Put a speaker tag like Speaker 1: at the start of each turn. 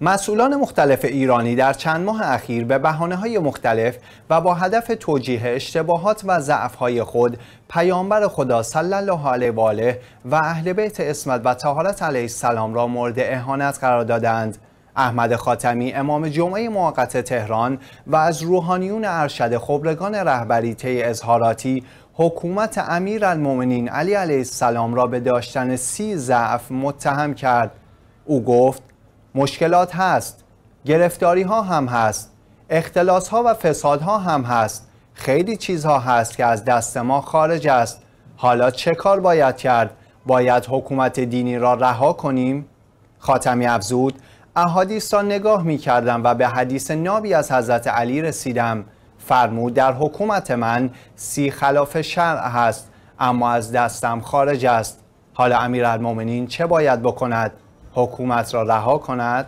Speaker 1: مسئولان مختلف ایرانی در چند ماه اخیر به بحانه های مختلف و با هدف توجیه اشتباهات و ضعف خود پیامبر خدا صلی الله علیه و آله و اهل بیت اسمت و طهارت علیه السلام را مورد اهانت قرار دادند احمد خاتمی امام جمعه موقت تهران و از روحانیون ارشد خبرگان رهبری طی اظهاراتی حکومت امیر علی علیه السلام را به داشتن سی ضعف متهم کرد او گفت مشکلات هست گرفتاری ها هم هست اختلاس ها و فساد ها هم هست خیلی چیزها هست که از دست ما خارج است حالا چه کار باید کرد؟ باید حکومت دینی را رها کنیم؟ خاتمی افزود احادیث را نگاه می کردم و به حدیث نابی از حضرت علی رسیدم فرمود در حکومت من سی خلاف شرع هست اما از دستم خارج است حالا امیر چه باید بکند؟ حکومت را رها کند